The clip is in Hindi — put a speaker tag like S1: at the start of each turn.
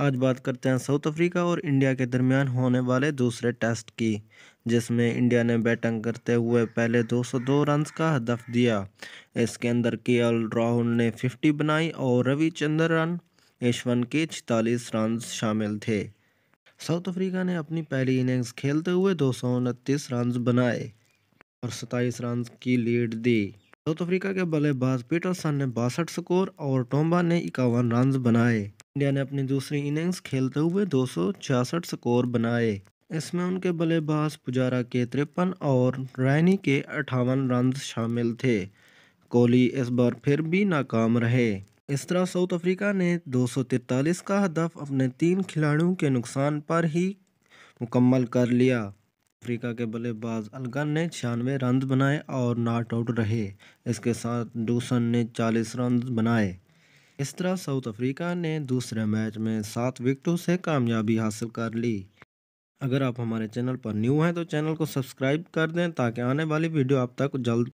S1: आज बात करते हैं साउथ अफ्रीका और इंडिया के दरमियान होने वाले दूसरे टेस्ट की जिसमें इंडिया ने बैटिंग करते हुए पहले 202 रन का हदफ दिया इसके अंदर के राहुल ने 50 बनाई और रविचंद्रन यशवन के छतालीस रन शामिल थे साउथ अफ्रीका ने अपनी पहली इनिंग्स खेलते हुए दो रन बनाए और सताईस रन की लीड दी साउथ अफ्रीका के बल्लेबाज पीटरसन ने बासठ स्कोर और टोम्बा ने इक्यावन रन बनाए इंडिया ने अपनी दूसरी इनिंग्स खेलते हुए दो स्कोर बनाए इसमें उनके बल्लेबाज पुजारा के तिरपन और रैनी के अठावन रन शामिल थे कोहली इस बार फिर भी नाकाम रहे इस तरह साउथ अफ्रीका ने 243 का हदफ अपने तीन खिलाड़ियों के नुकसान पर ही मुकम्मल कर लिया अफ्रीका के बल्लेबाज अलगन ने छियानवे रन बनाए और नॉट आउट रहे इसके साथ डूसन ने 40 रन बनाए इस तरह साउथ अफ्रीका ने दूसरे मैच में सात विकेटों से कामयाबी हासिल कर ली अगर आप हमारे चैनल पर न्यू हैं तो चैनल को सब्सक्राइब कर दें ताकि आने वाली वीडियो आप तक जल्द